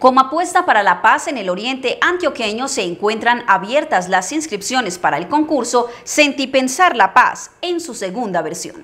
Como apuesta para la paz en el oriente antioqueño se encuentran abiertas las inscripciones para el concurso Sentipensar la Paz en su segunda versión.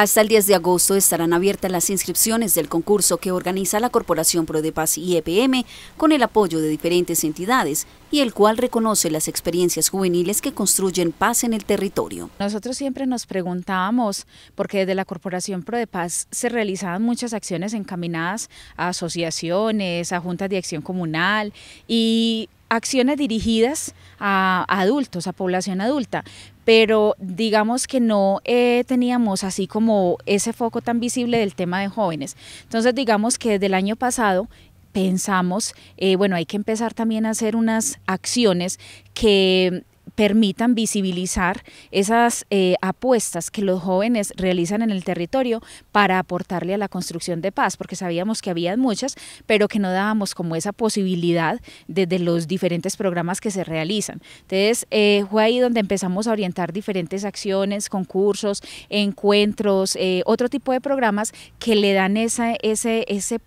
Hasta el 10 de agosto estarán abiertas las inscripciones del concurso que organiza la Corporación Pro Paz y EPM con el apoyo de diferentes entidades y el cual reconoce las experiencias juveniles que construyen paz en el territorio. Nosotros siempre nos preguntábamos, porque desde la Corporación Pro de Paz se realizaban muchas acciones encaminadas a asociaciones, a juntas de acción comunal y acciones dirigidas a, adultos, a población adulta, pero digamos que no eh, teníamos así como ese foco tan visible del tema de jóvenes. Entonces digamos que desde el año pasado pensamos, eh, bueno, hay que empezar también a hacer unas acciones que permitan visibilizar esas eh, apuestas que los jóvenes realizan en el territorio para aportarle a la construcción de paz, porque sabíamos que había muchas, pero que no dábamos como esa posibilidad desde los diferentes programas que se realizan. Entonces eh, fue ahí donde empezamos a orientar diferentes acciones, concursos, encuentros, eh, otro tipo de programas que le dan esa, ese, ese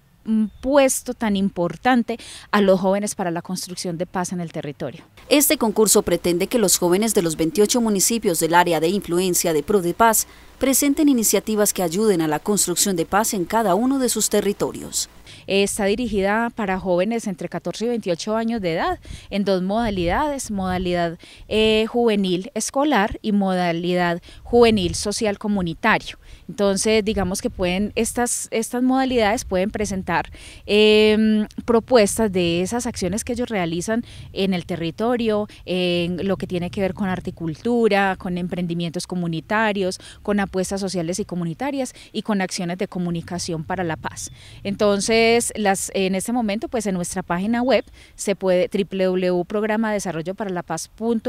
puesto tan importante a los jóvenes para la construcción de paz en el territorio. Este concurso pretende que los jóvenes de los 28 municipios del área de influencia de Pro de Paz presenten iniciativas que ayuden a la construcción de paz en cada uno de sus territorios. Está dirigida para jóvenes entre 14 y 28 años de edad en dos modalidades, modalidad eh, juvenil escolar y modalidad juvenil social comunitario. Entonces, digamos que pueden, estas, estas modalidades pueden presentar em, propuestas de esas acciones que ellos realizan en el territorio, en lo que tiene que ver con articultura, con emprendimientos comunitarios, con apoyo sociales y comunitarias y con acciones de comunicación para la paz. Entonces, las, en este momento, pues en nuestra página web se puede www.programadesarrolloparalapaz.org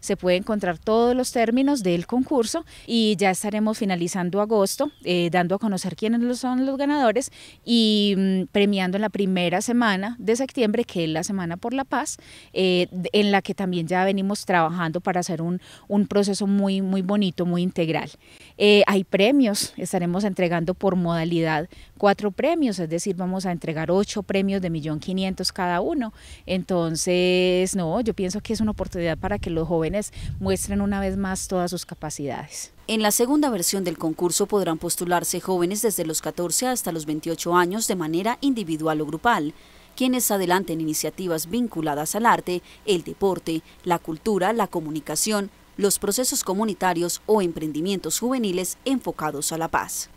se puede encontrar todos los términos del concurso y ya estaremos finalizando agosto eh, dando a conocer quiénes son los ganadores y mm, premiando en la primera semana de septiembre, que es la Semana por la Paz, eh, en la que también ya venimos trabajando para hacer un, un proceso muy, muy bonito, muy integral. Eh, hay premios, estaremos entregando por modalidad cuatro premios, es decir, vamos a entregar ocho premios de millón quinientos cada uno. Entonces, no, yo pienso que es una oportunidad para que los jóvenes muestren una vez más todas sus capacidades. En la segunda versión del concurso podrán postularse jóvenes desde los 14 hasta los 28 años de manera individual o grupal quienes adelanten iniciativas vinculadas al arte, el deporte, la cultura, la comunicación, los procesos comunitarios o emprendimientos juveniles enfocados a la paz.